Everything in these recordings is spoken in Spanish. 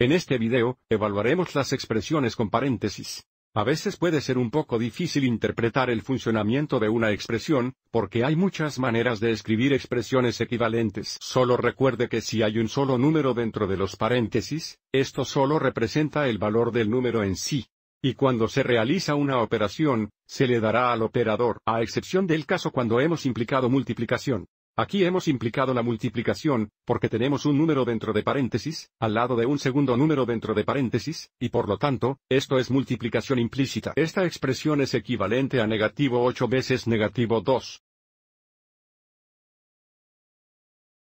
En este video, evaluaremos las expresiones con paréntesis. A veces puede ser un poco difícil interpretar el funcionamiento de una expresión, porque hay muchas maneras de escribir expresiones equivalentes. Solo recuerde que si hay un solo número dentro de los paréntesis, esto solo representa el valor del número en sí. Y cuando se realiza una operación, se le dará al operador, a excepción del caso cuando hemos implicado multiplicación. Aquí hemos implicado la multiplicación, porque tenemos un número dentro de paréntesis, al lado de un segundo número dentro de paréntesis, y por lo tanto, esto es multiplicación implícita. Esta expresión es equivalente a negativo 8 veces negativo 2.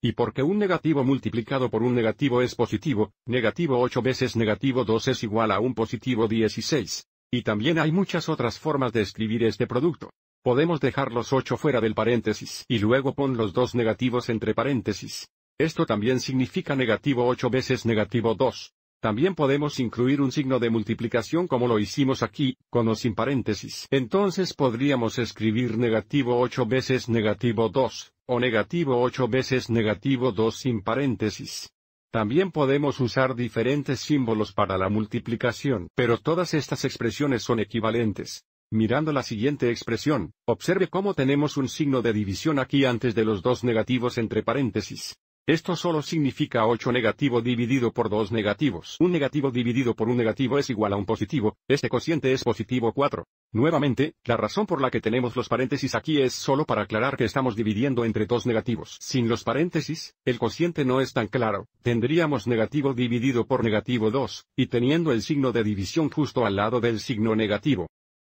Y porque un negativo multiplicado por un negativo es positivo, negativo 8 veces negativo 2 es igual a un positivo 16. Y también hay muchas otras formas de escribir este producto. Podemos dejar los 8 fuera del paréntesis y luego pon los dos negativos entre paréntesis. Esto también significa negativo 8 veces negativo 2. También podemos incluir un signo de multiplicación como lo hicimos aquí, con o sin paréntesis. Entonces podríamos escribir negativo 8 veces negativo 2, o negativo 8 veces negativo 2 sin paréntesis. También podemos usar diferentes símbolos para la multiplicación, pero todas estas expresiones son equivalentes. Mirando la siguiente expresión, observe cómo tenemos un signo de división aquí antes de los dos negativos entre paréntesis. Esto solo significa 8 negativo dividido por 2 negativos. Un negativo dividido por un negativo es igual a un positivo, este cociente es positivo 4. Nuevamente, la razón por la que tenemos los paréntesis aquí es solo para aclarar que estamos dividiendo entre dos negativos. Sin los paréntesis, el cociente no es tan claro, tendríamos negativo dividido por negativo 2, y teniendo el signo de división justo al lado del signo negativo,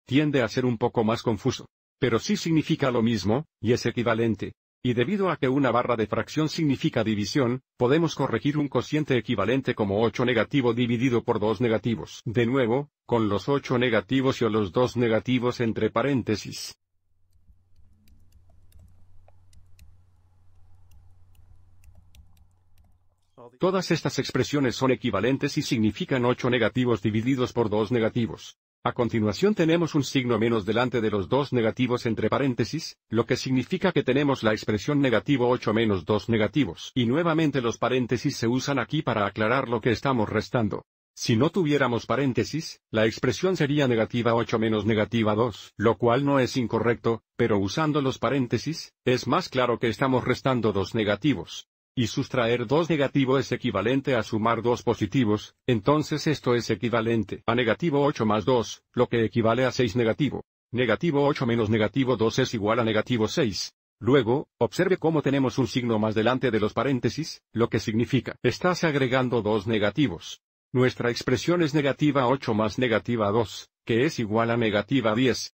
tiende a ser un poco más confuso. Pero sí significa lo mismo, y es equivalente. Y debido a que una barra de fracción significa división, podemos corregir un cociente equivalente como 8 negativo dividido por 2 negativos. De nuevo, con los 8 negativos y los 2 negativos entre paréntesis. Todas estas expresiones son equivalentes y significan 8 negativos divididos por 2 negativos. A continuación tenemos un signo menos delante de los dos negativos entre paréntesis, lo que significa que tenemos la expresión negativo 8 menos 2 negativos. Y nuevamente los paréntesis se usan aquí para aclarar lo que estamos restando. Si no tuviéramos paréntesis, la expresión sería negativa 8 menos negativa 2, lo cual no es incorrecto, pero usando los paréntesis, es más claro que estamos restando dos negativos y sustraer 2 negativo es equivalente a sumar 2 positivos, entonces esto es equivalente a negativo 8 más 2, lo que equivale a 6 negativo. Negativo 8 menos negativo 2 es igual a negativo 6. Luego, observe cómo tenemos un signo más delante de los paréntesis, lo que significa estás agregando dos negativos. Nuestra expresión es negativa 8 más negativa 2, que es igual a negativa 10.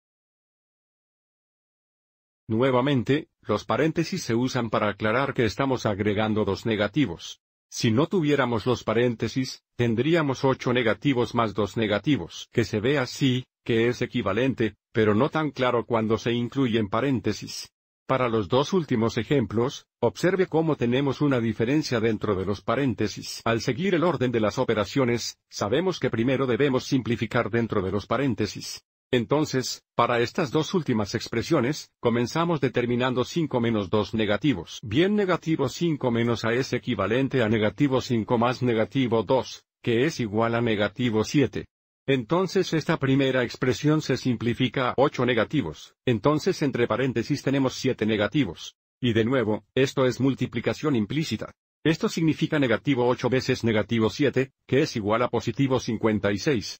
Nuevamente, los paréntesis se usan para aclarar que estamos agregando dos negativos. Si no tuviéramos los paréntesis, tendríamos ocho negativos más dos negativos, que se ve así, que es equivalente, pero no tan claro cuando se incluyen paréntesis. Para los dos últimos ejemplos, observe cómo tenemos una diferencia dentro de los paréntesis. Al seguir el orden de las operaciones, sabemos que primero debemos simplificar dentro de los paréntesis. Entonces, para estas dos últimas expresiones, comenzamos determinando 5 menos 2 negativos. Bien negativo 5 menos a es equivalente a negativo 5 más negativo 2, que es igual a negativo 7. Entonces esta primera expresión se simplifica a 8 negativos, entonces entre paréntesis tenemos 7 negativos. Y de nuevo, esto es multiplicación implícita. Esto significa negativo 8 veces negativo 7, que es igual a positivo 56.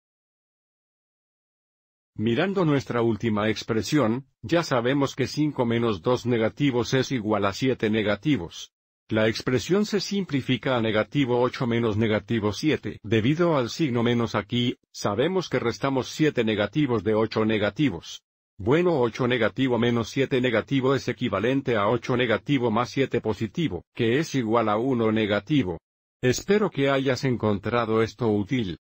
Mirando nuestra última expresión, ya sabemos que 5 menos 2 negativos es igual a 7 negativos. La expresión se simplifica a negativo 8 menos negativo 7. Debido al signo menos aquí, sabemos que restamos 7 negativos de 8 negativos. Bueno 8 negativo menos 7 negativo es equivalente a 8 negativo más 7 positivo, que es igual a 1 negativo. Espero que hayas encontrado esto útil.